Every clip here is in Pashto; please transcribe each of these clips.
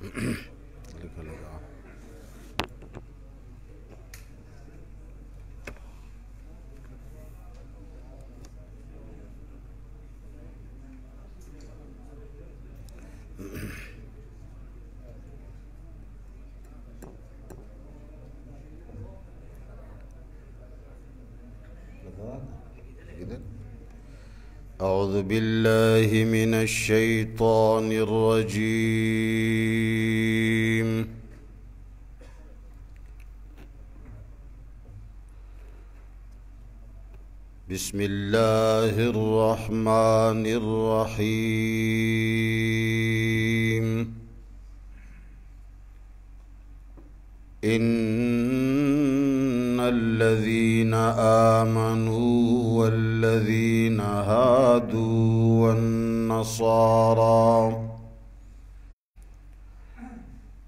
嗯，那个这个。أعوذ بالله من الشيطان الرجيم بسم الله الرحمن الرحيم إن الذين آمنوا الذين هادوا والنصارى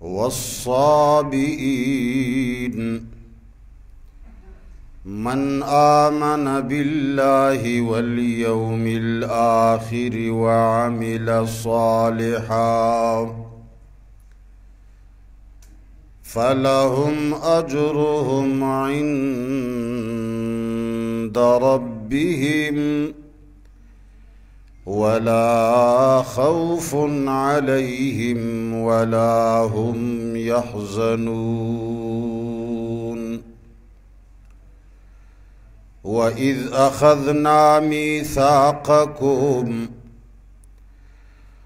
والصابئين من آمن بالله واليوم الآخر وعمل صالحا فلهم أجرهم عند رب ربهم ولا خوف عليهم ولا هم يحزنون واذ اخذنا ميثاقكم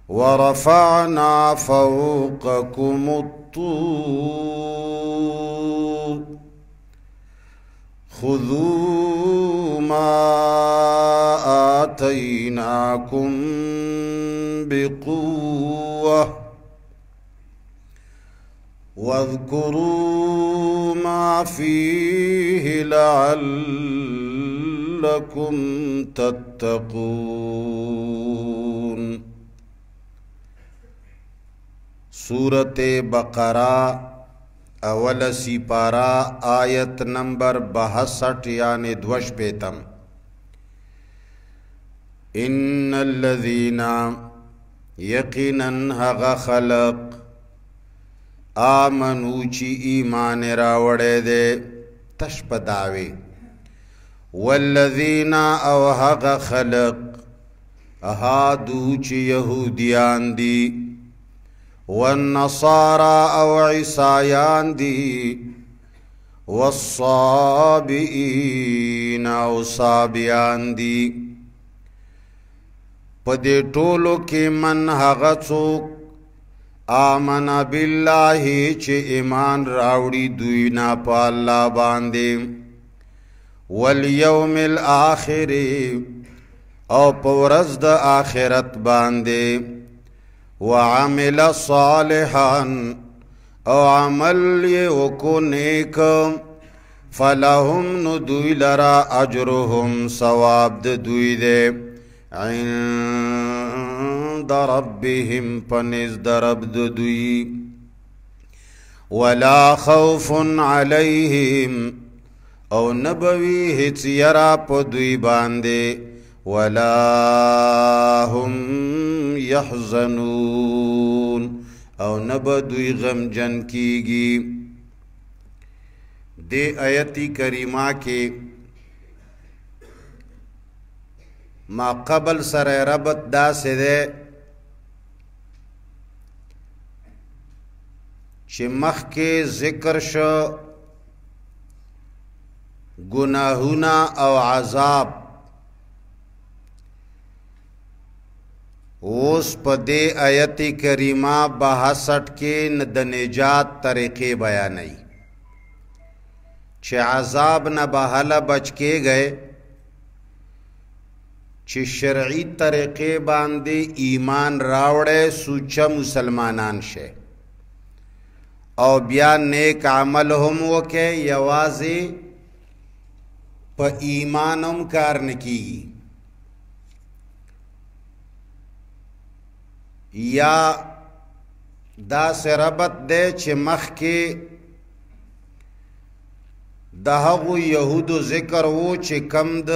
ورفعنا فوقكم الطور خذوا ما آتيناكم بقوة واذكروا ما فيه لعلكم تتقون सूरत बकरा اول سیپارا آیت نمبر 62 یعنی دوش پیتم ان الذين یقینا هغه خلق امنو چې ایمان راوړې دي تش پداوي والذین او هغه خلق اها دوچ یهودیان دي والنصارى او عیسایان دی والصابئین او صابیان دی په دې ټولو کې من هغه څوک آمن بالله چې ایمان راوړي دوی نه په الله باندې والیوم الاخر او په ورځ د آخرت باندې وعمل صالحا او عمل یې وکړو نیک فلهم نو دوی لرا اجرهم ثواب د دوی دی عند ربهم پنز درب د دوی ولا خوف عليهم او نبوي هیڅ یرا په دوی باندې ولا هم يحزنون او نبدوی غم جن کیږي د آیتی کریمه کې ما قبل سره ربط دا سده چې مخ کې ذکر شو گناهونه او عذاب اوس په دې آیت کریمه 62 کې د نجات طریقې بیانې چې عذاب نه بهاله بچ کېږي چې شرعي طریقې باندې ایمان راوړې سوچه مسلمانان شه او بیا نیک عمل هم وکې یوازې په ایمانم کار نکېږي یا دا سربت دی چې مخ کې د هغو يهودو ذکر وو چې کم د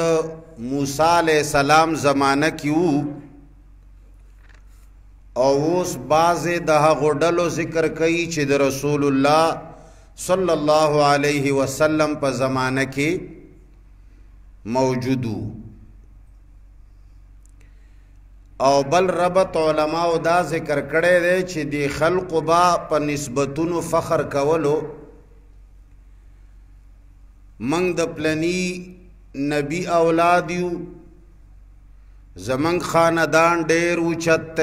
موسی علی سلام زمانہ کې وو او اوس بازه د هغو ډلو ذکر کوي چې د رسول الله صلی الله علیه وسلم په زمانہ کې موجودو او بل ربط علماء دا ذکر کړي دي چې دی خلق با په نسبتونو فخر کولو منګ د پلنی نبی اولاد یو زمنګ خاندان ډېر اوچت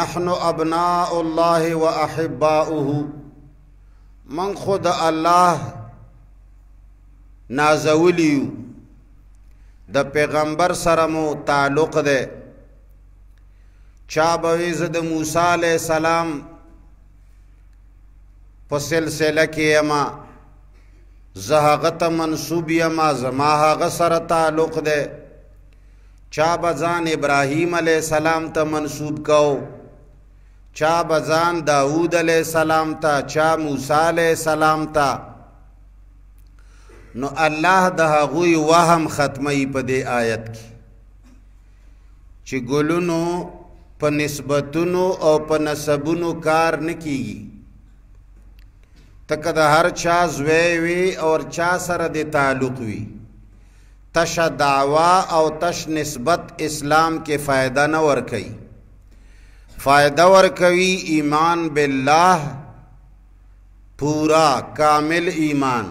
نحنو ابناء الله واحباؤه من خود الله نازولیو د پیغمبر سره مو تعلق ده چا بویز د موسی علی السلام په سلسله کې یما زه هغه ته منسوب یما زما هغه سره تعلق ده چا بزان ابراهیم علی السلام ته منسوب کو چا بزان داوود علی السلام ته چا موسی علی السلام ته نو الله د هغوی وهم ختمی په دې آیت کې چې ګلونو په نسبتونو او په نسبونو کار نه کیږي تکه د هر چا زوی وي او چا سره د تعلق وي تش دعوا او تش نسبت اسلام کې فائدہ نه ور کوي فائدہ ور کوي ایمان بالله پورا کامل ایمان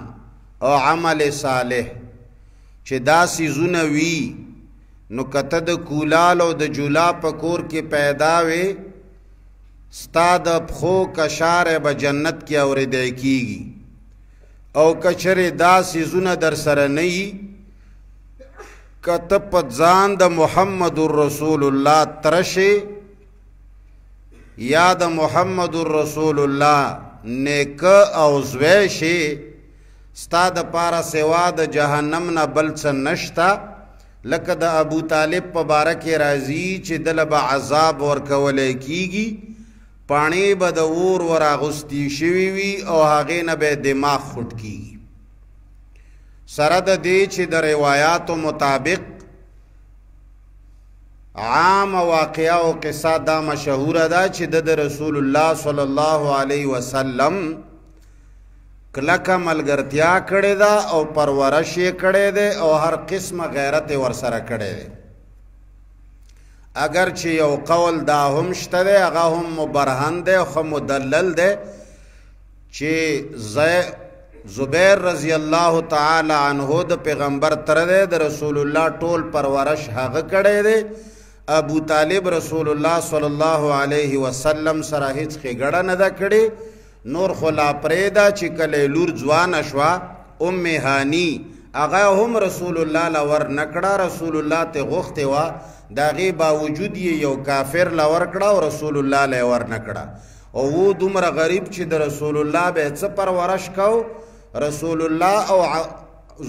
او عمل صالح چې دا سيزونه وی نو کته د کولال او د جولا پکور کې پیدا وې ستاد خو کشار به جنت کې اورېدای کیږي او کچره دا سيزونه در سره نه وي کته په ځان د محمد رسول الله ترشه یا د محمد رسول الله نیک او زوی شي ستا د پاره سوا د جهنم نه بل څه نشتا لکه د ابو طالب په باره کې راځي چې دله به عذاب ورکولی کیږي پاڼې به د اور وراغوستې شوي وي او هغې نه به دماغ خوټ کیږي سره د دې چې د روایاتو مطابق عام واقعه او قصه دا مشهوره ده چې د رسول الله صلی الله علیه وسلم سلم کلکه ملګرتیا کړې ده او پرورش یې کړې ده او هر قسمه غیرت ورسره کړې ده اگر چې یو قول دا هم شته ده هغه هم مبرهن ده خو مدلل ده چې زبیر رضی الله تعالی عنہ د پیغمبر تر ده د رسول الله ټول پرورش هغه کړې ده ابو طالب رسول الله صلی الله علیه وسلم سره هیڅ خګړه نه ده کړې نور خلا پرېدا چې کله لور ځوان شوا ام هانی هغه هم رسول الله لور نکړه رسول الله ته غوخته وا داغه باوجود یو کافر لور کړه او رسول الله لور نکړه او وو دومره غریب چې د رسول الله به څه پرورش کو رسول الله او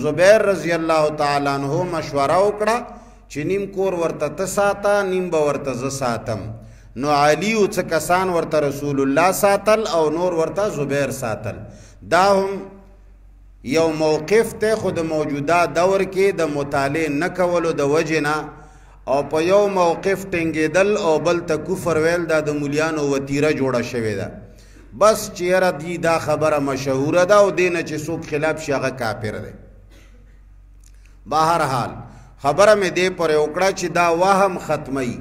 زبیر رضی الله تعالی عنہ مشوره وکړه چې نیم کور ورته تساته نیم به ورته ز ساتم نو علی او څه کسان ورته رسول الله ساتل او نور ورته زبیر ساتل دا هم یو موقف ته خود موجوده دور کې د مطالعه نه کولو د وجنه او په یو موقف ټینګېدل او بل ته کفر ویل دا د مولیانو وتیره جوړه شوې ده بس چیرې دی دا خبره مشهوره ده او دینه چې څوک خلاف شي هغه کافر دی بهر حال خبره مې دې پر وکړه چې دا وهم ختمي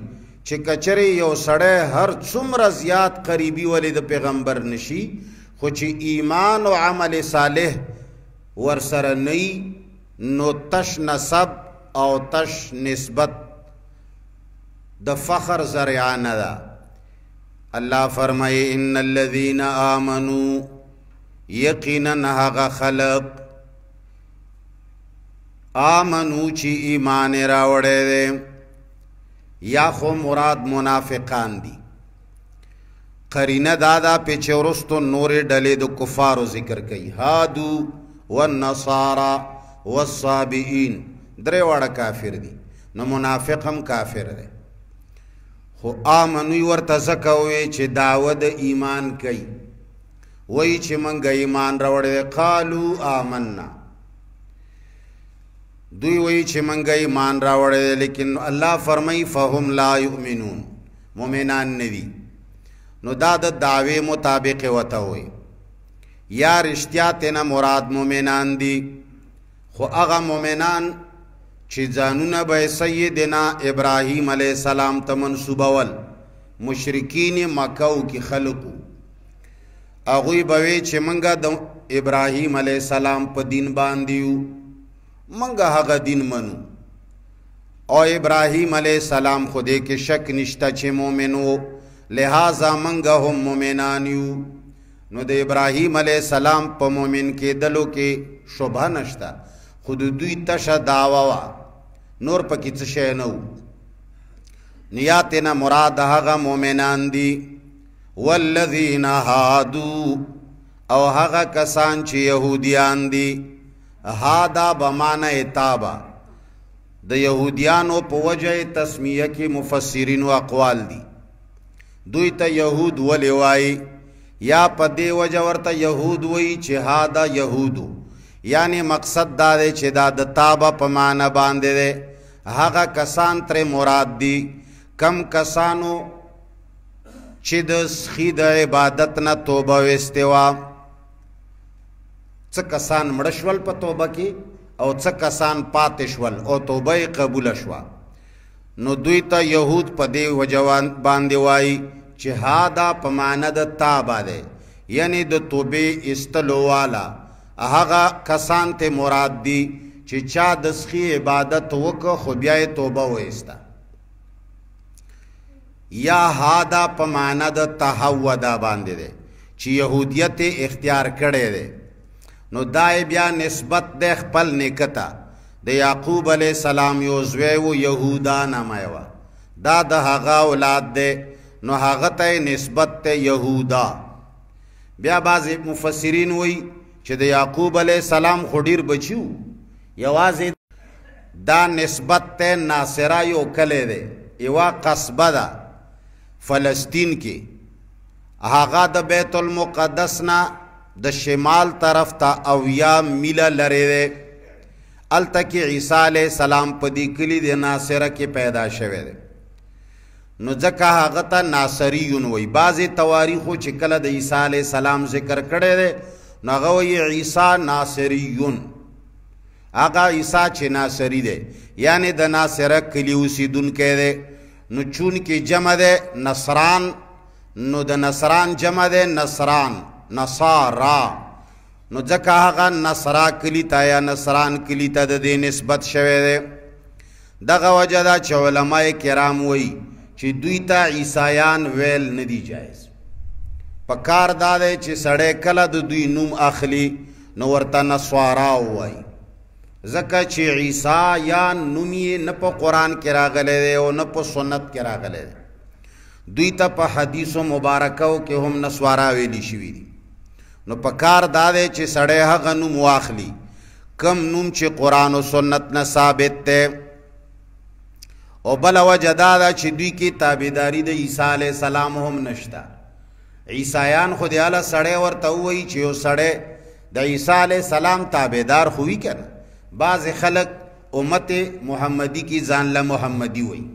چې کچره یو سړی هر څومره زیات قریبی ولې د پیغمبر نشي خو چې ایمان او عمل صالح ورسره نه نو تش نسب او تش نسبت د فخر ذریعہ نه ده الله فرمایي ان الذين امنوا یقینا هغه خلق آمنو چې ایمان راوړې دي یا خو مراد منافقان دي قرینه دا دا پیچورستو نورې ډلې د کفارو ذکر کوي هادو والنصارا والصابئین درې واړه کافر دي نو منافق هم کافر دی خو آمنوی ورته ځکه وی چې دعوه د ایمان کوي وایي چې موږ ایمان راوړی قالو آمنا دوی وایي چې مونږه ایمان راوړې لیکن الله فرمای فهم لا یؤمنون مؤمنان ندي نو دا د داوی مطابق وته وي یا رشتیا تینا مراد مؤمنان دي خو هغه مؤمنان چې ځانونه به سیدنا ابراهیم علی السلام ته منسوبول مشرکین مکه او کې خلقو هغه به چې مونږه د ابراهیم علی السلام په دین باندې یو منګه هغه دین منو او ابراهیم علی السلام خو دې کې شک نشته چې مؤمن وو لہذا منګه هم مؤمنان یو نو د ابراهیم علی السلام په مؤمن کې دلو کې شوبه نشته خود دوی تشه داوا وا نور پکې څه شی نه وو نیاتنا مراد هغه مؤمنان دي والذین هادو او هغه کسان چې يهوديان دي هادا بمانه اتابا د يهوديانو په وجه تسمیه کې مفسرین او اقوال دي دوی ته يهود ولوي یا په دې وجه ورته يهود وای چې هادا يهودو یعنی مقصد دا دی چې دا د تابه په معنی باندې دی هغه کسان تر مراد دي کم کسانو چې د سخی د عبادت نه توبه وستوا څه کسان مړه شول په توبه کې او څه کسان پاتې شول او توبه یې قبوله شوه نو دوی ته یهود په دې وجه باندې وایي چې هادا په معنه د تابه دی یعنی د توبې ایستلو والا هغه کسان ته مراد دی چې چا د سخي عبادت وکړه خو بیا یې توبه وایستا یا هادا په معنه د تحودا باندې دی چې يهودیت اختیار کړي دی نو دای بیا نسبت د خپل نکتا د یعقوب علی السلام یو زوی و يهودا نامایوا دا د هغه اولاد دی نو هغه ته نسبت ته يهودا بیا بعض مفسرین وای چې د یعقوب علی السلام خډیر بچیو یوازې دا نسبت ته ناصرا یو کله دی یو قصبه ده فلسطین کې هغه د بیت المقدس نه د شمال طرف ته او یا میله لرې دی الته کې عیسی علیه السلام په دې کلي د ناصره کې پیدا شوی دی نو ځکه هغه ته ناصریون وای بعضې تواریخو چې کله د عیسی علیه السلام ذکر کړی دی نو هغه وایي عیسی ناصریون هغه عیسی چې ناصری دی یعنی د ناصره کلي اوسیدونکی دی نو چون کې جمع ده نصران نو د نصران جمع ده نصران نصارا نو ځکه هغه نصرا کلی ته یا نصران کلی ته د دې نسبت شوی دی دغه وجه دا چې علما کرام وایي چې دوی ته عیسایان ویل نه دی جایز په کار دا دی چې سړی کله د دوی نوم اخلي نو ورته نسوارا وایي ځکه چې عیسی یا نوم یې نه په قران کې راغلی دی او نه په سنت کې راغلی دی دوی ته په حدیثو مبارکو کې هم نسوارا ویلي شوي دي نو پکار دا دی چې سړی هغه نوم واخلي کم نوم چې قران او سنت نه ثابت دی او بل وجه دا ده چې دوی کې تابعداري د عیسی علی السلام هم نشته عیسایان خو دی اعلی سړی ورته وایي چې یو سړی د عیسی علی السلام تابعدار خو وی کنه بعض خلک امت محمدی کی ځان له محمدی وایي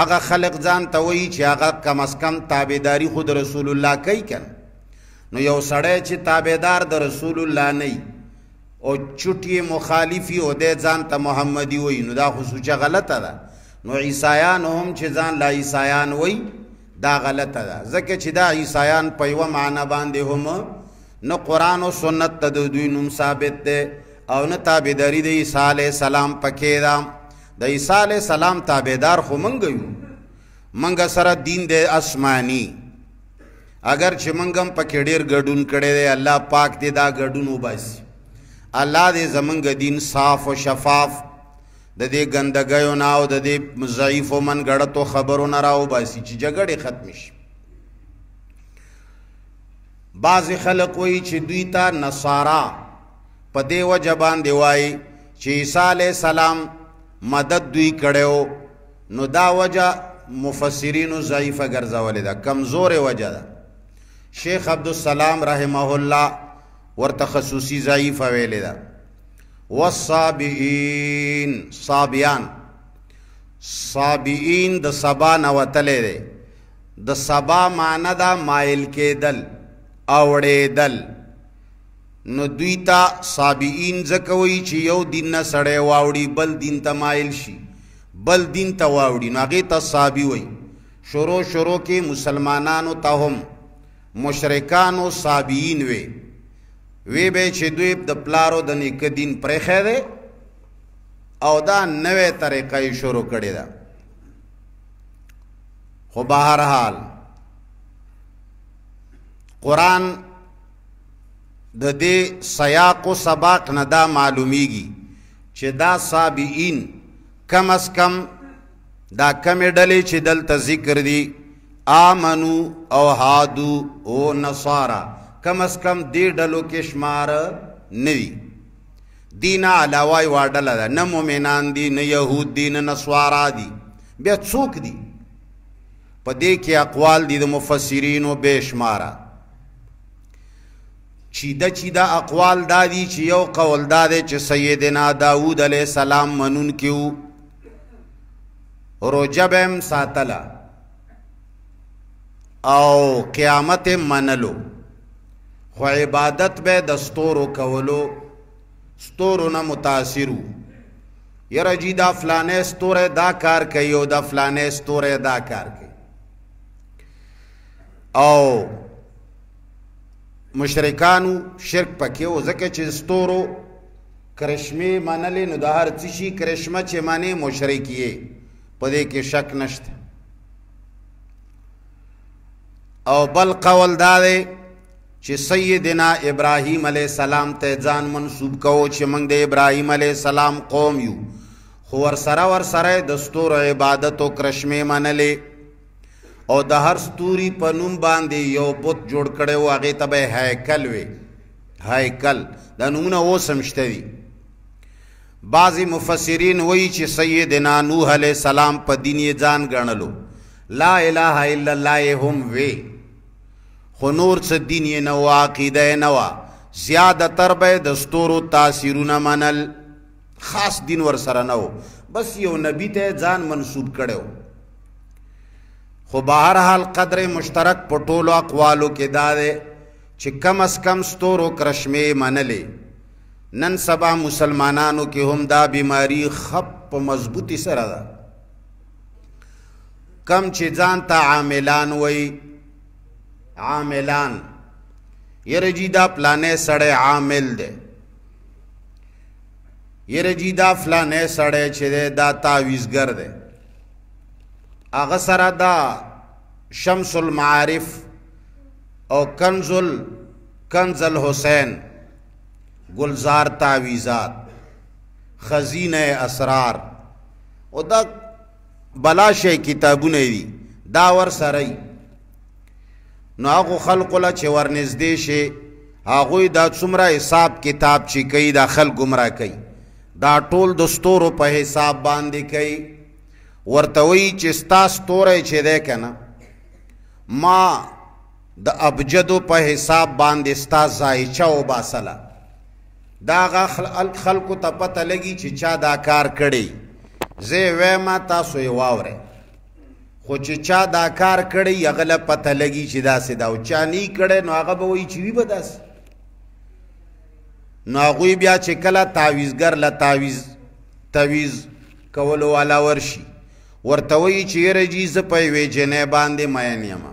هغه خلق ځان ته وایي چې هغه کم از کم تابعداري خود رسول الله کوي کنه نو یو سړی چې تابعدار د رسول الله نه او چټي مخالفي او د ځان ته محمدي وای نو دا خو سوچه غلطه ده نو عیسایان هم چې ځان لا عیسایان وای دا غلطه ده ځکه چې دا عیسایان په یو معنی باندې هم نو قران او سنت ته دوی نوم ثابت ده او نه تابعداري د عیسی علی السلام پکې ده د عیسی علی السلام تابعدار خو مونږ یو مونږ سره دین د اسماني اگر چې منګم پکې ډیر ګډون کړي دی الله پاک دې دا ګډون وباسي الله دې زمنګ دین صاف او شفاف د دې ګندګیو نه او د دې ضعیف او منګړتو خبرو نه راو باسي چې جګړې ختم شي بعض خلک وایي چې دوی ته نصارا په دې وجه باندې وایي چې عیسی علیه السلام مدد دوی کړو نو دا وجه مفسرینو ضعیفه ګرځولې ده کمزورې وجه ده شیخ عبدالسلام رحمه الله ورته خصوصي ضعیف ویلې ده والصابئین صابیان صابئین د سبا نه وتلې ده د سبا معنی دا مایل کېدل اوړېدل نو دوی ته صابئین ځکه وایي چې یو دین نه سړی واوړي بل دین ته مایل شي بل دین ته واوړي نو هغې ته صابي وایي شروع شروع کې مسلمانانو ته هم مشرکانو صابئین وي وی به چې دوی د پلارو د نیک دین پرې خېره او دا نوې طریقې شروع کړې ده خو بهر حال قران د دې سیاق او سباق نه دا معلومیږي چې دا صابئین کم اس کم دا کم ډلې چې دلته ذکر دي آمنو او هادو او نصارا کم از کم دی ډلو کې شمار نوي دینه علاوه یو ډله ده نه مؤمنان دي نه يهود دي نه نصارا دي بیا څوک دي په دې کې اقوال دي د مفسرینو به شماره چیده چیده اقوال دا دي چې یو قول دا دی چې سیدنا داوود علیه السلام منون کیو روجبم ساتله او قیامت منلو خو عبادت به د ستورو کولو ستورو نه متاثرو یره جی دا فلانه ستوره دا کار کوي او دا فلانه ستوره دا کار کوي او مشرکانو شرک پکې او ځکه چې ستورو کرشمه منلې نو د هر څه شي کرشمه چې معنی مشرکیه په دې کې شک نشته او بل قول دا دی چې سیدنا ابراهیم علی السلام ته ځان منسوب کو چې موږ د ابراهیم علی السلام قوم یو خو ور سره ور سره د ستور عبادت او کرشمه منلې او د هر ستوري په نوم باندې یو بت جوړ کړي او هغه ته به هیکل وي هیکل دا نمونه و سمشته دي بعضی مفسرین وایي چې سیدنا نوح علی السلام په دیني ځان ګڼلو لا اله الا الله هم وی خو نور څه دین یې نو عقیده نه وا زیاده تر به د ستورو تاثیرونه منل خاص دین ور سره نه و بس یو نبی ته ځان منسوب کړو خو بهر حال قدر مشترک په ټولو اقوالو کې دا دی چې کم از کم ستورو کرشمه منلې نن سبا مسلمانانو کې هم دا بیماری خپ په مضبوطی سره ده کم چې ځان ته عاملان وای عاملان یره جی دا پلانې سړی عامل دی یره جی دا فلانې سړی چې دی دا تعویزګر دی هغه سره دا شمس المعارف او کنزل کنزل حسین گلزار تعویزات خزینه اسرار او دا بلا شی کتابونه وي دا ور سره نو هغه خلق له چې ورنږدې شي هغه دا څومره حساب کتاب چې کوي دا خلق گمراه کوي دا ټول د ستورو په حساب باندې کوي ورته وی چې ستا ستوره چې ده کنه ما د ابجدو په حساب باندې ستا زایچا او باسلا دا خلق خلق ته پته لګي چې چا دا کار کړي زه وې ما تاسو یې واورې خو چې چا دا کار کړی هغه له پته لګي چې دا سدا او چا نه کړي نو هغه به وایي چې وی به داس نو هغه بیا چې کله تعویزګر له تعویز تعویز کولو والا ورشي ورته وایي چې رجی ز په وی جنې باندې مې نیمه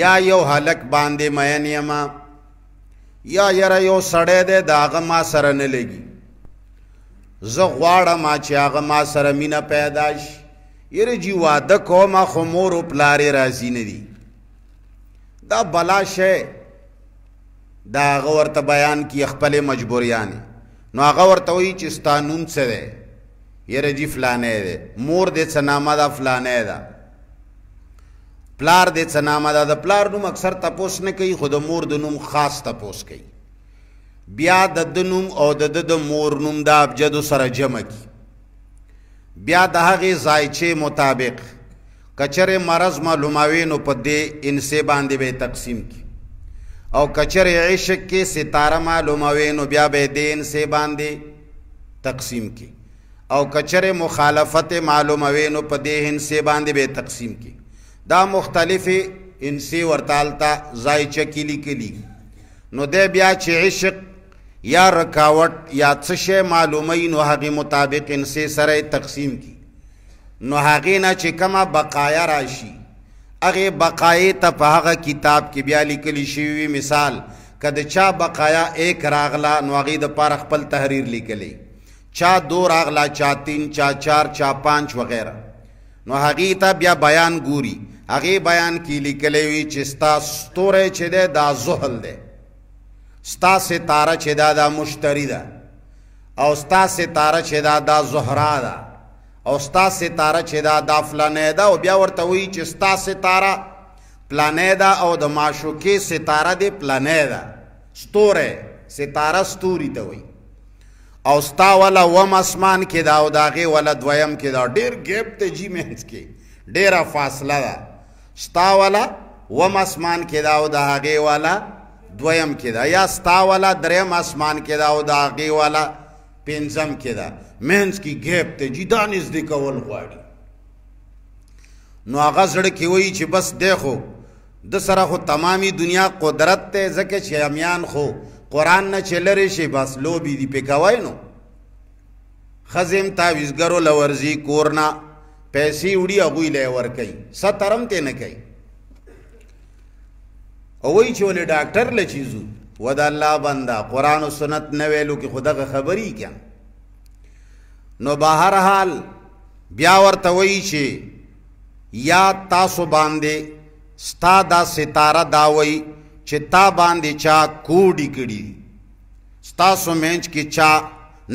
یا یو حلق باندې مې نیمه یا یره یو سړې ده داغه ما سره نه لګي زه غواړم چې هغه ما سره مینه پیدا شي یره جی واده کوم خو مور او پلارې راضی نه دي دا بلا شی دا هغه ورته بیان کی خپل مجبوریان نو هغه ورته وی چې ستانون څه دی یره جی فلانه دی مور دې څه نامه دا فلانه ده پلار دې څه نامه ده د پلار نوم اکثر تپوس نه کوي خود مور د نوم خاص تپوس کوي بیا د د نوم او د د مور نوم د ابجد سره جمع کی بیا د هغه زایچه مطابق کچره مرض معلوماوي نو په دې انسه باندې به تقسیم کی او کچره عشق کې ستاره معلوماوي نو بیا به دې انسه باندې تقسیم کی او کچره مخالفت معلوموي نو په دې انسه باندې به تقسیم کی دا مختلفه انسه ورتالتا زایچه کلی کلی نو دې بیا چې عشق یا رکاوټ یا څه شی معلومه نو هغه مطابق انسه سره تقسیم کی نو هغه نه چې کما بقایا راشي هغه بقایې ته په هغه کتاب کې بیا لیکلی شوی مثال کده چا بقایا ایک راغلا نو هغه د پاره خپل تحریر لیکلی چا دو راغلا چا تین چا چار چا پانچ وغیرہ نو هغه ته بیا بیان ګوري هغه بیان کې لیکلی وی چې ستا ستوره چې ده دا زحل ده ستا ستاره چې دا دا مشتری ده او ستا ستاره چې دا دا زهرا ده او ستا ستاره چې دا دا فلانه ده او بیا ورته وی چې ستا ستاره پلانه ده او د معشوقې ستاره دی پلانه ده ستوره ستاره ستوري ته وی او ستا ولا وم اسمان کې دا او داغه ولا دویم کې دا ډیر ګیپ ته جی مینس کې ډیره فاصله ده ستا ولا وم اسمان کې دا او داغه ولا دویم کې دا یا ستا والا دریم اسمان کې دا او دا غي والا پنځم کې دا مینس کې ګیپ ته جدا نږدې کول غواړي نو هغه زړه کې وایي چې بس دیکھو د سره خو تمامي دنیا قدرت ته ځکه چې امیان خو قران نه چلري شي بس لوبي دی پکوي نو خزم تعویزګرو لورزی کورنا پیسې وړي هغه لې ور کوي سترم ته نه کوي او وی چې ولې ډاکټر لچیزو و د الله بندا قران او سنت نه ویلو کې خدغه خبري کین نو بهر حال بیا ورته وی چې یا تاسو باندې ستا دا ستاره دا وی چې تا باندې چا کوډی کړي ستاسو مینچ کې چا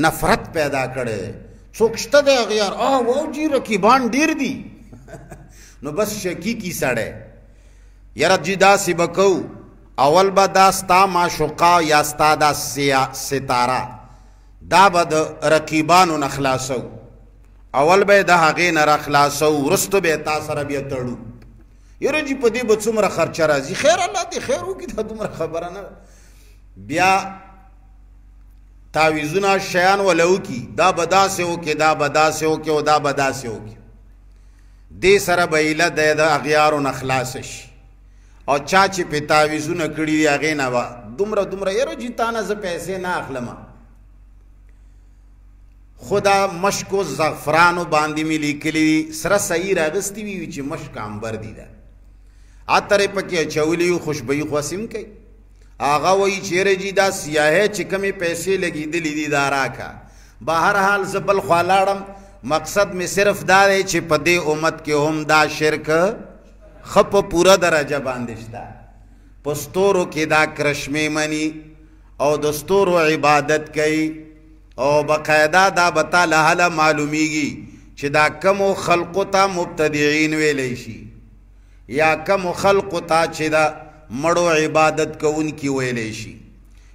نفرت پیدا کړي څوک شته دی غیر او وو جی رقیبان ډیر دي دی. نو بس شکی کی سړی یره جی داسې بکو اول به دا ستا معشوقه یا ستا دا ستاره دا به د رقیبانو نه خلاصو اول به د هغې نه راخلاصو وروسته به تا سره بیا تړو یره جی په دې به څومره خرچه راځي خیر الله دې خیر وکړي دا دومره خبره نه بیا تعویزونه شیان ولو کی دا به داسې وکړي دا به داسې وکړي او دا به داسې وکړي دې سره به ایله د هغیارو نه خلاص شي او چا چې په تعویزونه کړی دی هغه نه وا دومره دومره یره جیتانه ز پیسې نه اخلم خدا مشک او زعفران باندې مې لیکلي سره صحیح راغستی وی چې مشک انبر دی دا اتره پکې چولی خوشبوئی خوسم کوي هغه وی چیرې جی دا سیاهه چې کمی پیسې لګیدلې دي دا راکا بهر حال زبل خالاړم مقصد می صرف دا دی چې په دې امت کې هم دا شرک خپ پورا درجه باندې شته پستورو کې دا کرشمه منی او دستورو عبادت کوي او بقاعده دا بتا له معلومیږي چې دا کم خلقو ته مبتدعين ویلې شي یا کم خلقو ته چې دا مړو عبادت کوونکی ویلې شي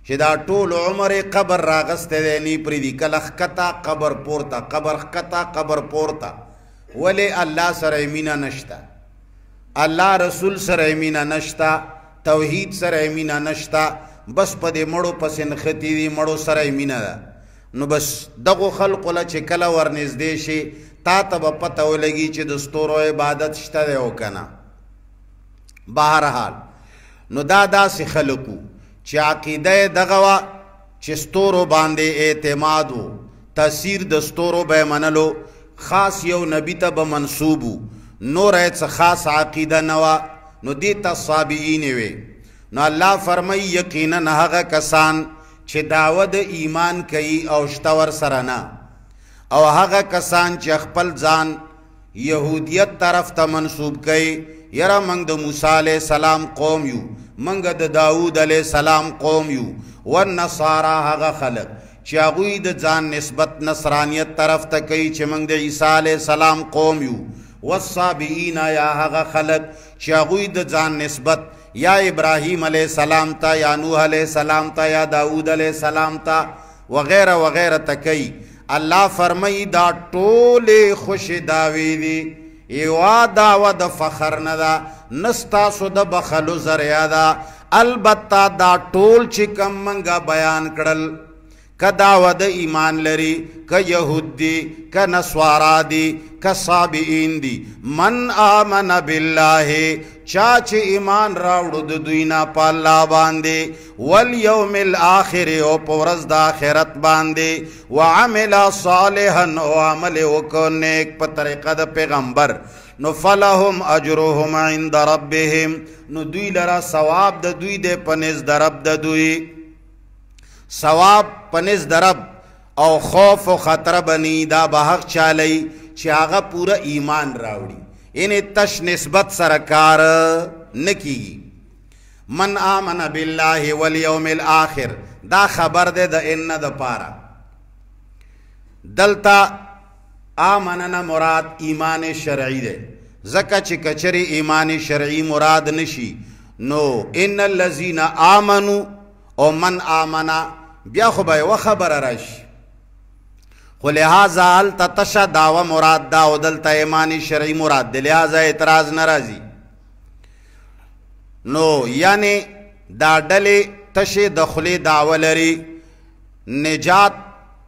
چې دا ټول عمر قبر راغسته دی نی پری دی کلخ کتا قبر پورتا قبر کتا قبر پورتا ولی الله سره مینا نشته الله رسول سره مینا نشتا توحید سره مینا نشتا بس په دې مړو پسې نختی دي مړو سره مینا ده نو بس دغه خلق له چې کله ورنږدې شي تا ته به پته ولګي چې د ستورو عبادت شته دی او کنه بهرحال نو دا داسې خلقو چې عقیده دغه وا چې ستورو باندې اعتماد وو تاثیر د ستورو به منلو خاص یو نبی ته به منسوبو نور ایت خاص عقیده نوا نو دیتا صابعین وی نو الله فرمای یقینا هغه کسان چې داوه د ایمان کوي او شتور سره نه او هغه کسان چې خپل ځان يهودیت طرف ته منسوب کړي یره موږ د موسی عليه السلام قوم یو موږ د داوود عليه السلام قوم یو والنصارى هغه خلق چې هغه د ځان نسبت نصرانیت طرف ته کوي چې موږ د عیسی عليه السلام قوم یو والصابئین یا هغه خلق چې هغه د ځان نسبت یا ابراهیم علی السلام تا یا نوح علی السلام تا یا داوود علی السلام تا وغیرہ وغیرہ تکي الله فرمایي دا ټول خوش داوی دي یوا داوا د فخر نه دا نستا سو د بخلو زریا دا البته دا ټول چې کم منګه بیان کړل کداوه د ایمان لري ک يهود دي ک نسوارا دي ک صابئین دي من امن بالله چا چې ایمان راوړو د دوی نه په الله باندې ول یوم الاخر او پورز د اخرت باندې وعمل صالحا او عمل وکړ نیک په طریقه د پیغمبر نو فلهم اجرهم عند ربهم نو دوی لرا ثواب د دوی د پنځ درب د دوی ثواب پنس درب او خوف او خطر بنی دا بحق چالی چې هغه پورا ایمان راوړي یعنی تش نسبت سرکار نکی من آمن بالله والیوم الاخر دا خبر ده د ان د پارا دلتا آمننا مراد ایمان شرعی ده زکه چې کچری ایمان شرعی مراد نشي نو ان الذين امنوا او من آمنا بیا خو به یوه خبره راشي خو لحاظه هلته تشه دعوه مراد ده او دلته ایمان شرعي مراد دی لحاظه اعتراض نه راځي نو یعنی دا ډلې تشې د خولې دعوه لري نجات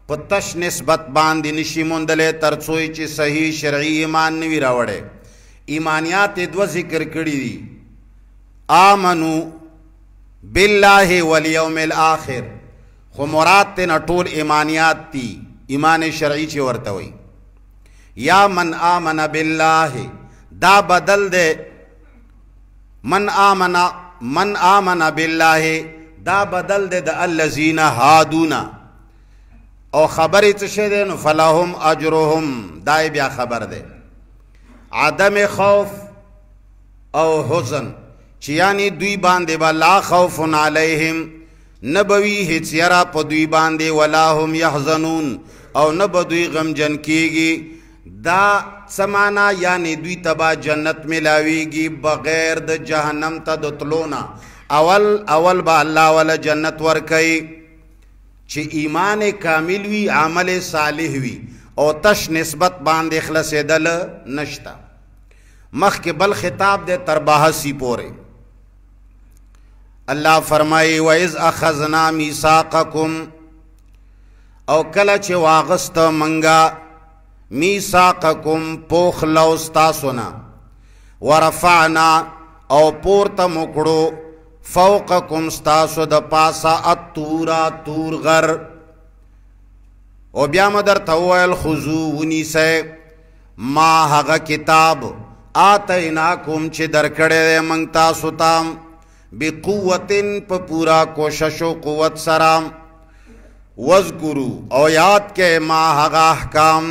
په تش نسبت باندې نشي موندلی تر څو چې صحیح شرعي ایمان نه وي راوړی ایمانیات دوه ذکر کړي دي آمنو بالله والیوم الاخر خو مراد ته ټول ایمانیات دي ایمان شرعی چې ورته وي یا من آمن بالله دا بدل دے من آمن من آمن بالله دا بدل دے د الذین هادونا او خبرې څه شه ده نو فلاهم اجرهم دای بیا خبر ده عدم خوف او حزن چې یعنی دوی باندې ولا خوف علیهم نبوی هیڅ یرا په دوی باندې ولا هم يحزنون او نب دوی غمجن کیږي دا سمانا یعنی دوی تبا جنت ملاویږي بغیر د جهنم ته د تلونا اول اول با الله ولا جنت ور کوي چې ایمان کامل وی عمل صالح وی او تش نسبت باندې اخلاص دل نشتا مخ کې بل خطاب دے تر باهسی پوره الله فرمایي وایز اخذنا میثاقکم او کله چې واغست منګه میثاقکم پوخ لو استاسونا ورفعنا او پورته مکړو فوقکم استاسو د پاسا اتورا تور غر او بیا مدر تویل خذو ونیسه ما هغه کتاب آتیناکم چې درکړې منګ تاسو تام بقوتن په پورا کوشش او قوت سره وذکرو او یاد کې ما هغه احکام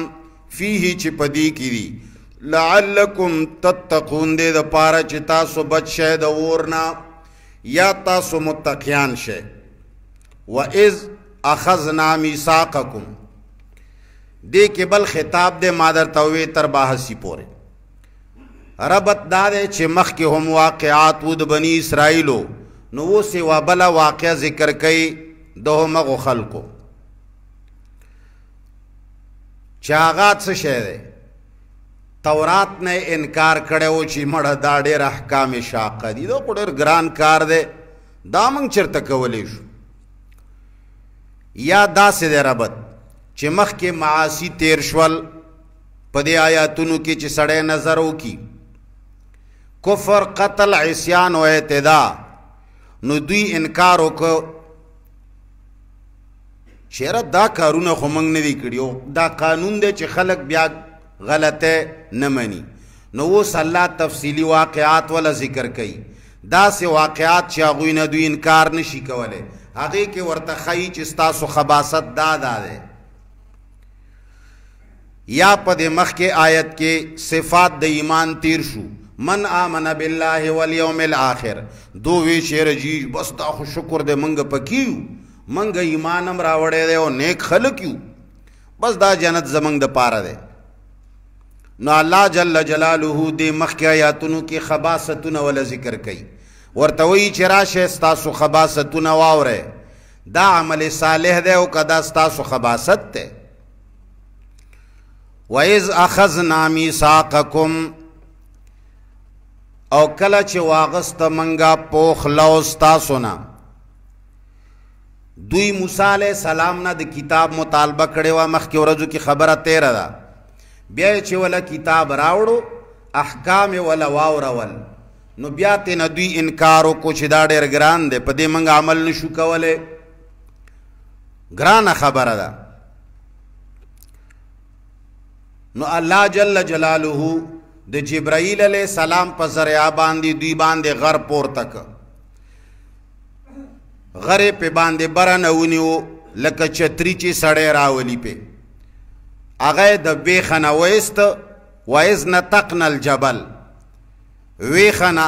فيه چې پدی کړي لعلکم تتقون دې د پاره چې تاسو بچ شئ د ورنا یا تاسو متقیان شئ واذ اخذنا میثاقکم دې کې بل خطاب دې مادر توي تر باهسی پوره ربط دا دی چې مخکې هم واقعات و د بنی اسرائیلو نو اوس یې بله واقعه ذکر کوي د همغو خلکو چې هغه څه شی دی تورات نه انکار کړی و چې مړه دا ډېر احکام شاقه دي دا خو ډېر ګران کار دی دا موږ چېرته کولی شو یا داسې دی ربط چې مخکې معاصي تیر شول په دې آیاتونو کې چې سړی نظر وکړي کفر قتل عصیان او اعتدا نو دوی انکار وکړ چیرې دا کارونه خو موږ نه دی کړیو دا قانون دی چې خلک بیا غلطه نه مني نو اوس الله تفصیلی واقعات ولا ذکر کړي دا سه واقعات چې هغه نه دوی انکار نشي کولای هغه کې ورته خی چې تاسو خباست دا ده یا په مخ کې آیت کې صفات د ایمان تیر شو من امن بالله والیوم الاخر دو وی شیر جی بس دا خو شکر دې منګ پکیو منګ ایمانم راوړې دې او نیک خلک یو بس دا جنت زمنګ د پاره ده نو الله جل جلاله دې مخکې آیاتونو کې خباستونه ول ذکر کړي ورته وی چې راشه تاسو خباستونه واوره دا عمل صالح ده او کدا تاسو خباست ده وَإِذْ أَخَذْنَا مِيثَاقَكُمْ او کله چې واغست منګه پوخ لوس تاسو نه دوی موسی علی سلام نه د کتاب مطالبه کړي وا مخکې ورځو کې خبره 13 ده بیا چې ولا کتاب راوړو احکام ولا واورول نو بیا ته نه دوی انکار وکړو چې دا ډېر ګران دی په دې منګه عمل نشو کولای ګرانه خبره ده نو الله جل جلاله د جبرائیل علی سلام په ذریعہ باندې دوی باندې غر پور تک غر په باندې برن اونیو لکه چتری چې سړی راولی په هغه د بیخنه وېست وایز نتقن الجبل ویخنه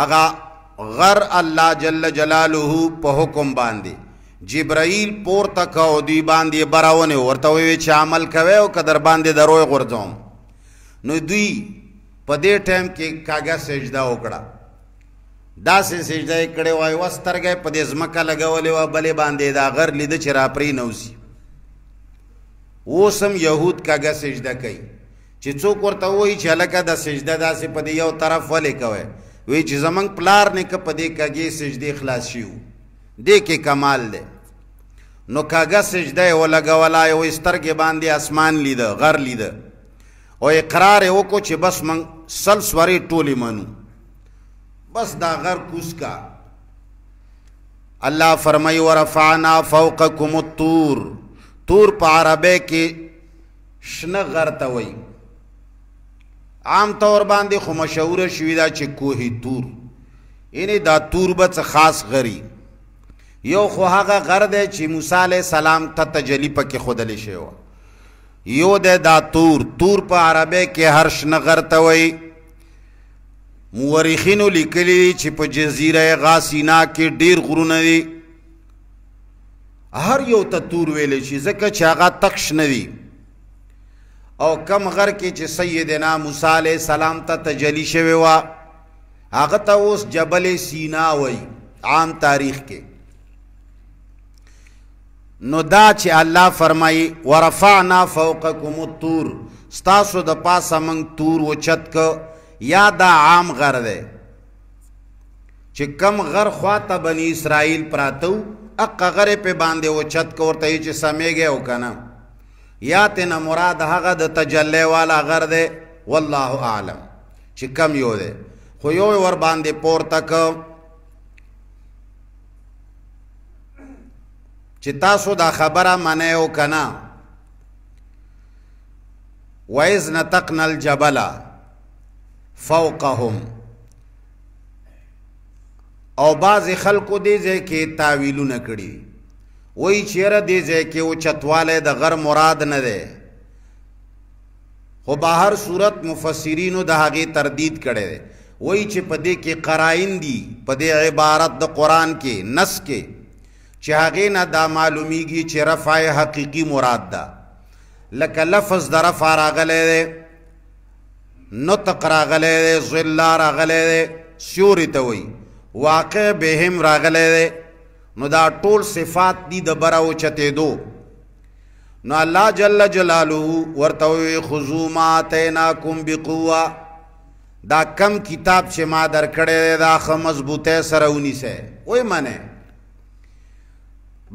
هغه غر الله جل جلاله په حکم باندې جبرائیل پور تک او دی باندې براونه ورته وی چې عمل کوي او قدر باندې دروي غردوم نو دوی په دې ټیم کې کاګه سجده وکړه دا سې سجده کړي وای وسترګې په دې ځمکه لګولې و بلې باندې دا غر لید چې را پری نوسی اوسم يهود کاګه سجده کوي چې څوک ورته وایي چې لکه د سجده داسې په یو طرف ولې کوي وی چې زمنګ پلار نه ک په دې کاګې سجده اخلاص شیو دې کې کمال دی نو کاګه سجده ولګولا یو سترګې باندې اسمان لید غر لید او اقرار وکړو چې بس منګ سل سورې ټولې منو بس دا غر کوس کا الله فرمای ورفعنا فوقکم الطور تور په عربه کې شنه غر ته وای عام طور باندې خو مشهور شوی دا چې کوه تور یعنی دا تور به خاص غری یو خو هغه غر دی چې موسی علی السلام ته تجلی پکې خودلی شوی یو د دا تور تور په عربی کې هرش نغر ته وایي مورخینو لیکلی دي چې په جزیره غاسینا کې ډیر غرونه دي هر یو ته تور ویل شي ځکه چې هغه تکش نه دي او کم غر کې چې سیدنا موسی علیه السلام ته تجلی شوی و هغه ته اوس جبل سینا وای عام تاریخ کې نو دا چې الله فرمایي ورفعنا فوقکم الطور ستاسو د پاسه موږ تور وچت ک یا دا عام غر دی چې کم غر خواته بنی اسرائیل پراتو اق غر په باندې وچت ک ورته چې سمېږي او کنه یا تینا مراد هغه د تجلی والا غر دی والله اعلم چې کم یو دی خو یو ور باندې پورته ک چې تاسو دا خبره منئ کنا وَإِذْ نَتَقْنَا الْجَبَلَ فَوْقَهُمْ او باز خلکو دې ځای کې تعویلونه کړي وای چیرې دې ځای کې او چتواله د غر مراد نه ده خو بهر صورت مفسرینو د هغه تردید کړي وای چې پدې کې قرائن دي پدې عبارت د قران کې نص کې چې هغه نه دا معلومیږي چې رفع حقيقي مراد ده لکه لفظ د رفع راغله ده نطق راغله ده ظل راغله ده سیوري ته وي واقع بهم راغله ده نو دا ټول صفات دي د براو چته دو نو الله جل جلاله ورته خزوماتیناکم بقوه دا کم کتاب چې ما در کړې دا خ مضبوطه سره ونی سه وای منه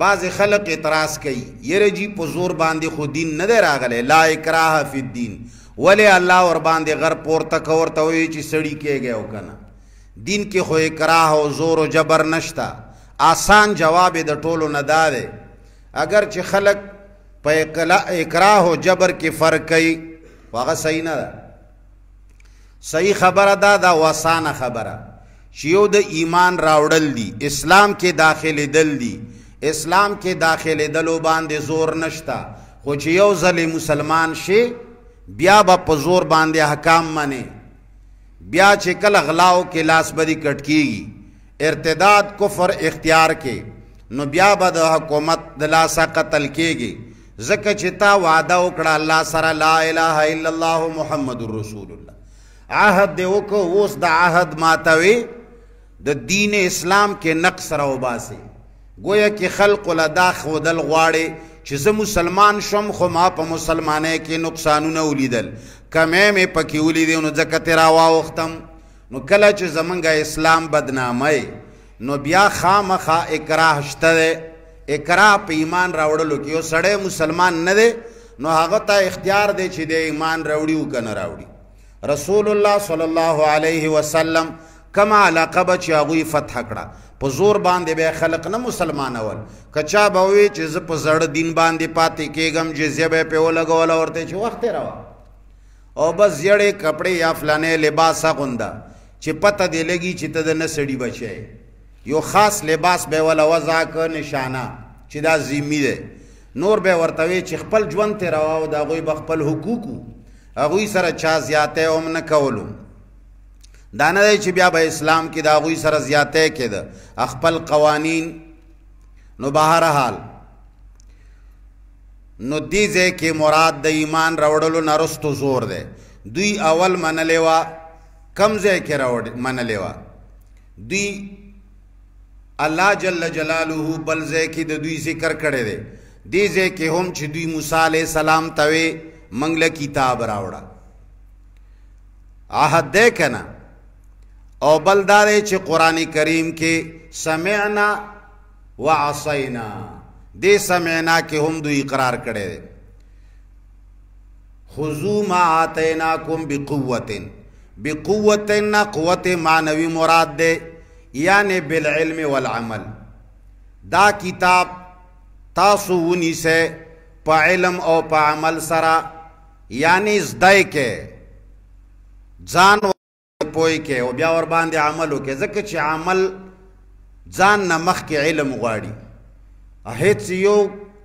بعض خلق اعتراض کوي یره جی په زور باندې خو دین نه دی راغلی لا اکراه فی الدین ولی الله ور باندې غر پورته کور ته وی چې سړی کېږي او کنه دین کې خو اکراه او زور او جبر نشتا آسان جواب د ټولو نه داده اگر چې خلق په اکراه او جبر کې فرق کوي واغه صحیح نه ده صحیح خبره ده دا وسانه خبره چې یو د ایمان راوړل دي اسلام کې داخلي دل دي اسلام کې داخله دلو باندې زور نشتا خو چې یو ځلې مسلمان شي بیا به په زور باندې احکام منی بیا چې کله غلاو کې لاس بدی کټ کیږي ارتداد کفر اختیار کې نو بیا به د حکومت د لاسه قتل کیږي ځکه چې تا وعده وکړه الله سره لا اله الا الله محمد رسول الله عهد دی وکړو اوس د عهد ماتوي د دین اسلام کې نقص راوباسي گویا کې خلق لدا خودل غواړي چې زه مسلمان شم خو ما په مسلمانۍ کې نقصانونه ولیدل کمې مې پکې ولیدې نو ځکه تیرا واوښتم نو کله چې زمونږ اسلام بدنامی نو بیا خامخا اکراه شته دی اکراه په ایمان راوړلو کې یو سړی مسلمان نه دی نو هغه ته اختیار دی چې د ایمان راوړي او کنه راوړي رسول الله صلی الله علیه وسلم کما علاقه به چې هغوی فتح کړه په زور باندې به خلق نه مسلمانول کچا به وی چې ز په زړه دین باندې پاتې کېګم جزیه به په ولګول اورته چې وخت راو او بس یړې کپڑے یا فلانه لباس غوندا چې پته دی لګي چې ته د نسړی بچي یو خاص لباس به ولا وضع ک نشانه چې دا زمي دی نور به ورتوي چې خپل ژوند ته راو دا غوي بخپل حقوقو هغه سره چا زیاته اوم نه کولم دا نه دی چې بیا به اسلام کې دا غوي سره زیاتې کېد خپل قوانین نو بهر حال نو دی کې مراد د ایمان راوړلو نارستو زور دی دوی اول منلې وا کم ځای کې راوړ منلې وا دوی الله جل جلاله بل ځای کې د دوی ذکر کړي دی دی ځای کې هم چې دوی موسی عليه السلام ته منګله کتاب راوړه عہد ده کنه او بل دا دی چې قران کریم کې سمعنا وعصینا دې سمعنا کې هم دوی اقرار کړي دي خذو ما آتیناکم بقوتن بقوتن قوت معنوی مراد ده یعنی بالعلم والعمل دا کتاب تاسو ونی سه په علم او په عمل سره یعنی زده کې ځان پوي کې او بیا ور باندې عمل وکې ځکه چې عمل ځان نه مخکې علم غواړي هیڅ یو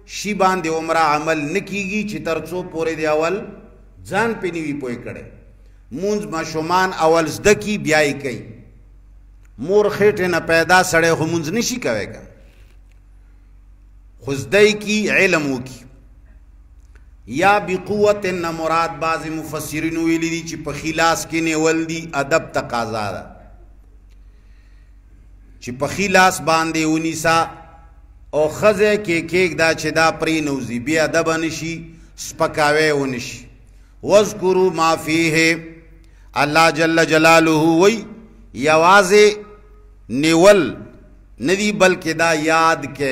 شی باندې عمره عمل نکېږي چې ترڅو پورې دی اول ځان پې نیوي پوي کړي مونږ ماشومان اول زده کی بیا یې کوي مور خېټه نه پیدا سړی خو مونږ نشي کوي که خوزدای کی علم وکي یا بقوت نه مراد بعض مفسرین ویلی دي چې په خلاص کې نیول دي ادب تقاضا ده چې په خلاص باندې ونیسا او خزه کې کېک دا چې دا پرې نوزی بیا ادب نشي سپکاوي ونشي واذکروا ما فیه الله جل جلاله وی یوازې نیول ندی بلکې دا یاد کې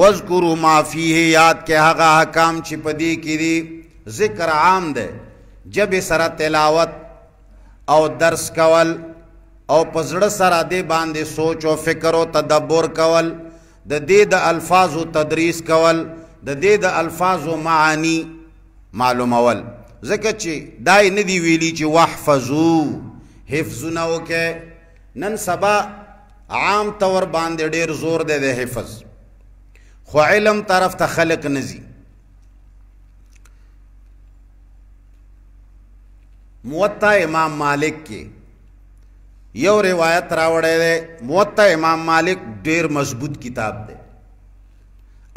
وذکروا ما فیه یاد کې هغه احکام چې پدې کې دي ذکر عام ده جب سره تلاوت او درس کول او پزړه سره دې باندې سوچ او فکر او تدبر کول د دې د الفاظو تدریس کول د دې د الفاظو معانی معلومول ځکه چې دای نه دی ویلي چې واحفظو حفظونه وکه نن سبا عام طور باندې ډیر زور دی د حفظ خو علم طرف ته خلق نزي موطا امام مالک کې یو روایت راوړی دی موطا امام مالک ډیر مضبوط کتاب دی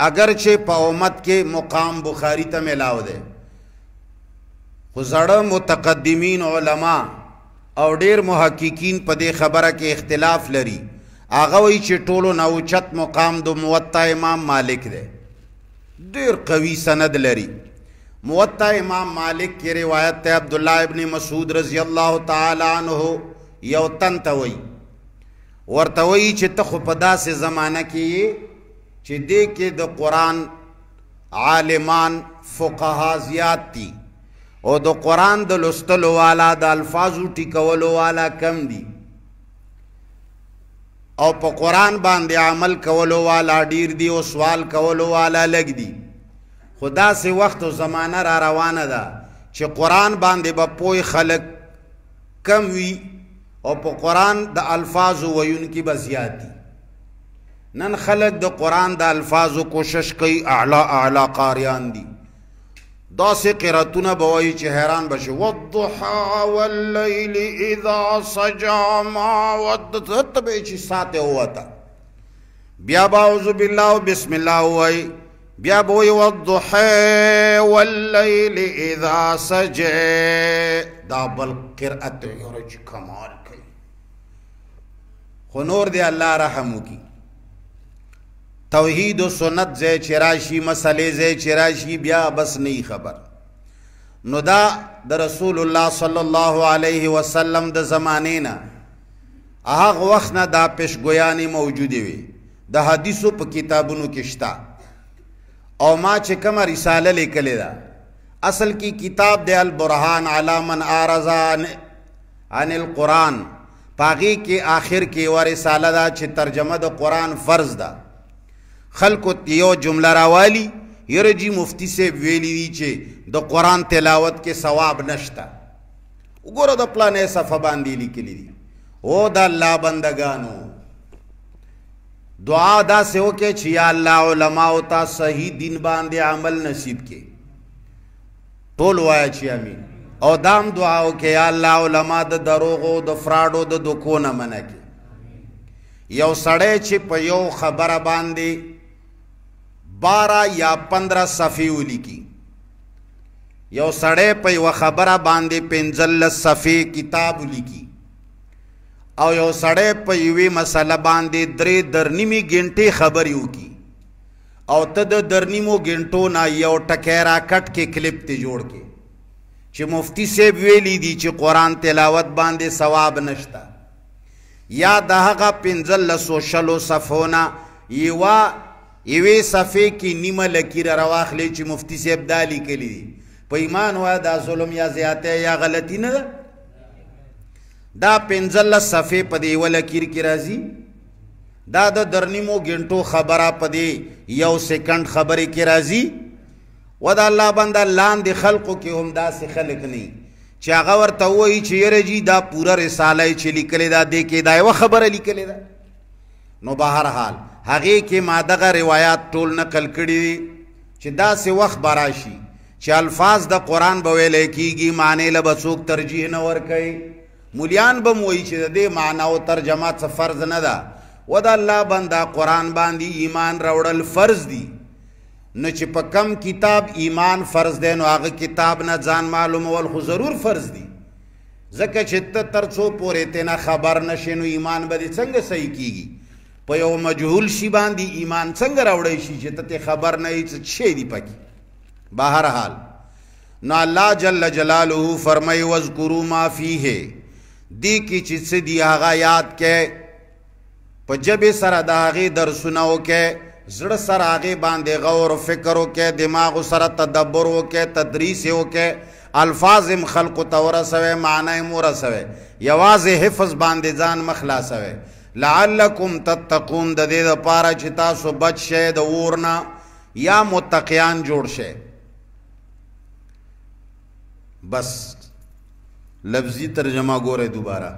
اگر چې په امت کې مقام بخاری ته ملاو دی خو زړه متقدمین علما او ډیر محققین په دې خبره کې اختلاف لري هغه وی چې ټولو نوچت مقام د موطا امام مالک دی ډیر قوي سند لري موطا امام مالک کی روایت ته عبد الله ابن مسعود رضی الله تعالی عنہ یو تن ته وی ورته وی چې ته خو په داسې زمانہ کې چې دې کې د قران عالمان فقها زیات دي او د قران د لستلو والا د الفاظو ټیکولو والا کم دي او په قران باندې عمل کولو والا ډیر دی او سوال کولو والا لګ دی خدا سي وخت او زمانہ را روانه ده چې قران باندې به با پوي خلق کم وي او په قران د الفاظ ويونکي به زیات دي نن خلق د قران د الفاظو کوشش کوي اعلی اعلی قاریان دي دا سه قراتونه بوایي چې حیران بشي والضحا والليل اذا سجى ما ودت به چې ساته وته بیا باوذ بالله بسم الله وای بیا بوې والضحا والليل اذا سجى دا بل قرات یو رج کمال کوي خو نور دی الله رحم وکي توحید او سنت زې چرایشي مسلې زې چرایشي بیا بس نه خبر نو دا د رسول الله صلی الله علیه وسلم د زمانه نه هغه وخت نه دا پیشګویانی موجوده وي د حدیثو په کتابونو کې شته او ما چې کومه رساله لیکلې ده اصل کې کتاب د البرهان علامن ارزان عن القران پاغي کې آخر کې ورساله ده چې ترجمه د قران فرض ده خلکو یو جمله راوالی یره جی مفتی صاحب ویلی دی چې د قران تلاوت کې ثواب نشته وګوره د پلانې صفه باندې لیکلی دی او د الله بندگانو دعا دا سه وکړي چې یا الله علما او تا صحیح دین باندې عمل نصیب کې ټول وایا چې امين او دام دعا وکړي یا الله علما د دروغ او د فراډ او د دوکو نه منکه یو سړی چې په یو خبره باندې 12 یا 15 صفحې ولیکي یو سړی په یو خبره باندې 15 صفحې کتاب ولیکي او یو سړی په یوې مسله باندې درې درنیمي غنټې خبرې وکي او ته د درنیمو غنټو نه یو ټکی را کټ کې کلیپ ته جوړ کې چې مفتی صاحب ویلي دي چې قران تلاوت باندې ثواب نشته یا د هغه 15 سوشلو صفونه یوا یوې صفې کې نیمه لکیره رواخلې چې مفتی صاحب دا لیکلی دي په ایمان وای دا ظلم یا زیاته یا غلطی نه ده دا پنځلس صفې په دې یوه لکیر کې راځي دا د درنیمو ګنټو خبره په دې یو سکند خبرې کې راځي و دا الله بنده لاندې خلقو کې هم داسې خلق نه چې هغه ورته وایي چې یره جی دا پوره رساله چې لیکلې ده دې کې دا یوه خبره لیکلې ده نو بهر حال هغه کې ما دغه روایت ټول نقل کړی دي چې دا سه وخت براشي چې الفاظ د قران به ویل کېږي معنی له بسوک ترجیح نه ور کوي مليان به موي چې د معنی او ترجمه څه فرض نه ده ودا الله بندا قران باندې ایمان راوړل فرض دي نو چې په کم کتاب ایمان فرض دی نو هغه کتاب نه ځان معلومول خو ضرور فرض دي ځکه چې ته تر څو پورې ته نه خبر نشې نو ایمان به دې څنګه صحیح کیږي په یو مجهول شی باندې ایمان څنګه راوړی شي چې ته خبر نه هیڅ شی دی پکې بهر حال نو الله جل جلاله فرمای وذکروا ما فیه دی کی چې څه دی هغه یاد کې په جبه سره د هغه درسونه وکې زړه سره هغه باندې غور او فکر وکې دماغ سره تدبر وکې تدریس وکې الفاظ خلق تورسوي معنی مورسوي یوازې حفظ باندې ځان مخلاصوي لعلکم تتقون د دې د پاره چې تاسو بچ شئ د ورنا یا متقیان جوړ شئ بس لفظی ترجمه ګوره دوباره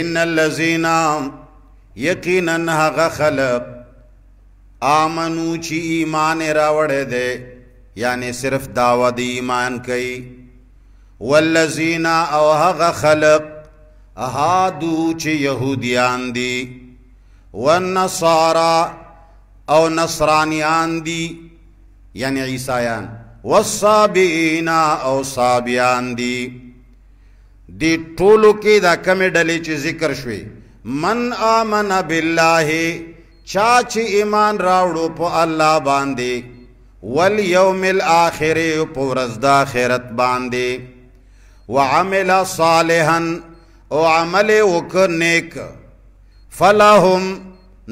ان الذين یقینا هغه خلق امنو چې ایمان راوړې ده یعنی صرف داوا دی ایمان کوي والذین او هغه خلق احادو چې يهوديان دي والنصارى او نصرانيان دي یعنی عیسایان والصابئین او صابیان دي دی ټولو کې دا کمی ډلې چې ذکر شوي من آمن بالله چا چې ایمان راوړو په الله باندې والیوم الاخر په ورځ د آخرت باندې وعمل صالحا او عمل وک نیک فلهم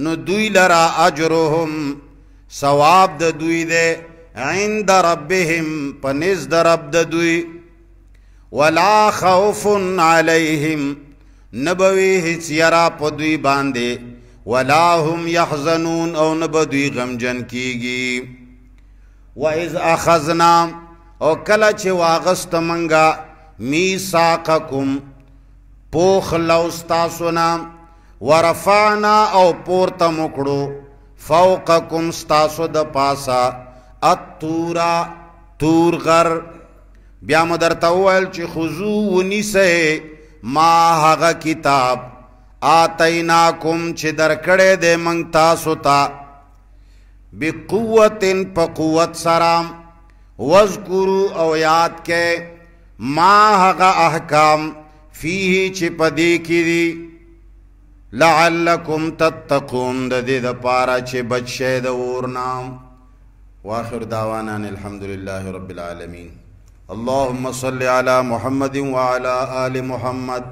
نو دوی لرا اجرهم ثواب د دوی ده عند ربهم پنز د رب د دوی ولا خوف علیهم نبوی هیڅ یرا په دوی باندې ولا هم يحزنون او نبدوی غمجن کیږي واذ اخذنا او کله چې واغست منګه میثاقکم پوخ لو ستاسو نام ورفعنا او پورته مکړو فوقکم ستاسو د پاسا اتورا تور غر بیا مدر تول چې خضو ونیسه ما هغه کتاب آتیناکم چې درکړې دې منګ تاسو ته بقوتن په قوت سره وذکرو او یاد کې ما هغه احکام فيه چه پدې کې دي تتقون ده ده ده پارا چه بچه ده ورنام واخر دعوانا الحمد لله رب العالمين اللهم صل على محمد وعلى آل محمد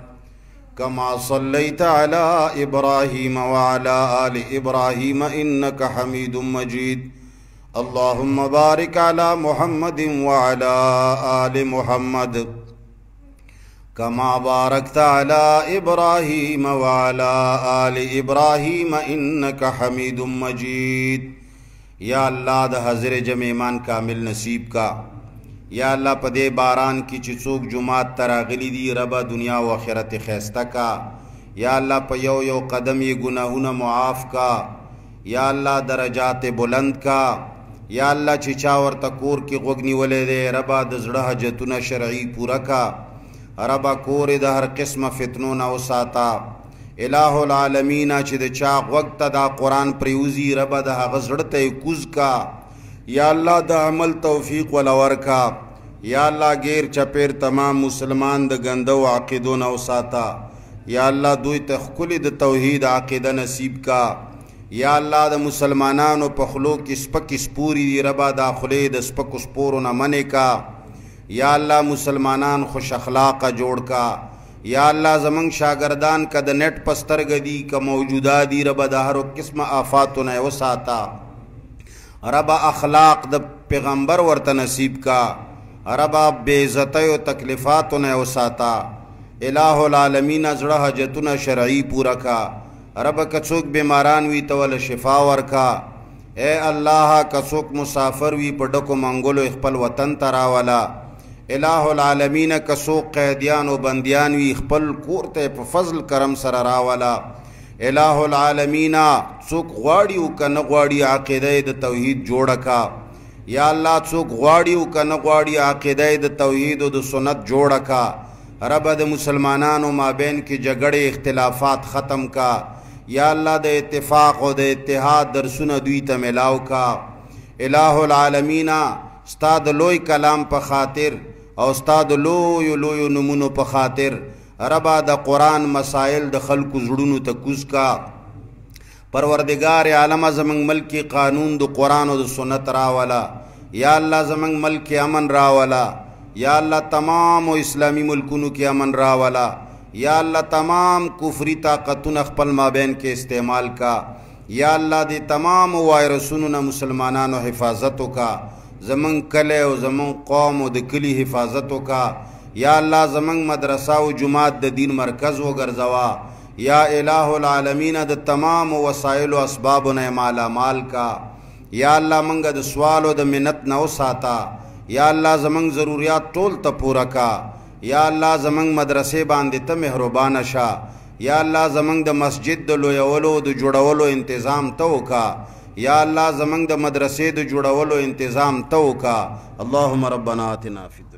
كما صليت على إبراهيم وعلى آل إبراهيم إنك حميد مجيد اللهم بارك على محمد وعلى آل محمد कमा बारक ताला इब्राहिम वाला आल इब्राहिम इन का हमीद मजीद या अल्लाह द हजर जमेमान कामिल नसीब का या अल्लाह पदे बारान की चिचूक जुमात तरागली दी रबा दुनिया व खैरत खैस्ता का या अल्लाह पयो यो कदम ये गुनाहुना मुआफ़ का या अल्लाह दरजात बुलंद का या अल्लाह चिचावर तकूर की गुगनी वले दे रबा दजड़ा जतुना शर्ई पूरा का رب کور د هر قسمه فتنو نه وساتا الہ العالمین چې د چا وخت دا قران پریوزی رب د هغه زړته کوز کا یا الله د عمل توفیق ول ورکا یا الله غیر چپیر تمام مسلمان د غندو عقیدو نه وساتا یا الله دوی ته خپل د توحید عقیده نصیب کا یا الله د مسلمانانو په خلو کې سپک سپوري دی ربا داخله د سپک سپورو نه منې کا या अल्लाह मुसलमानान खुश अखलाक जोड़ का या अल्लाह जमंग शागर्दान का द नेट पस्तरगदी का मौजूदा दी रब दहर किस्म आफात न वसाता रब अखलाक द पैगम्बर वर्त नसीब का रब बेज़त व तकलीफ़ात न वसाता इलामीन जड़ हजतन शरा पूरा का रब कचुक बीमारान वी तवल शिफा वर का ए अल्लाह कसुक मुसाफर वी पडको मंगोलो इखपल वतन तरावला الہ العالمین کسو قیدیان او بندیان وی خپل کور ته په فضل کرم سره راولا الہ العالمین څوک غواړي او کنه غواړي عقیده د توحید جوړه کا یا الله څوک غواړي او کنه غواړي عقیده د توحید او د سنت جوړه کا رب د مسلمانانو مابین کې جګړه اختلافات ختم کا یا الله د اتفاق او د اتحاد درسونه دوی ته ملاو کا الہ العالمین استاد لوی کلام په خاطر او استاد لوی لوی نمونو په خاطر ربا د قران مسائل د خلکو زړونو ته کوز کا پروردگار عالم زمنګ ملک قانون د قران او د سنت راولا یا الله زمنګ ملک امن راولا یا الله تمام او اسلامی ملکونو کې امن راولا یا الله تمام کفری طاقتونه خپل مابین کې استعمال کا یا الله دې تمام وایرسونو نه مسلمانانو حفاظت وکړه زمون کله او زمون قوم او د کلی حفاظت وکا یا الله زمون مدرسه او جماعت د دین مرکز وګرځوا یا الہ العالمین د تمام وسایل او اسباب نه مالا مال کا یا الله منګه د سوال او د منت نو ساتا یا الله زمون ضرورت ټول ته پورا کا یا الله زمون مدرسې باندې ته مهربان شه یا الله زمنګ د مسجد د لویولو د جوړولو انتظام ته وکا یا الله زمنګ د مدرسې د جوړولو انتظام ته وکا اللهم ربنا اتنا فی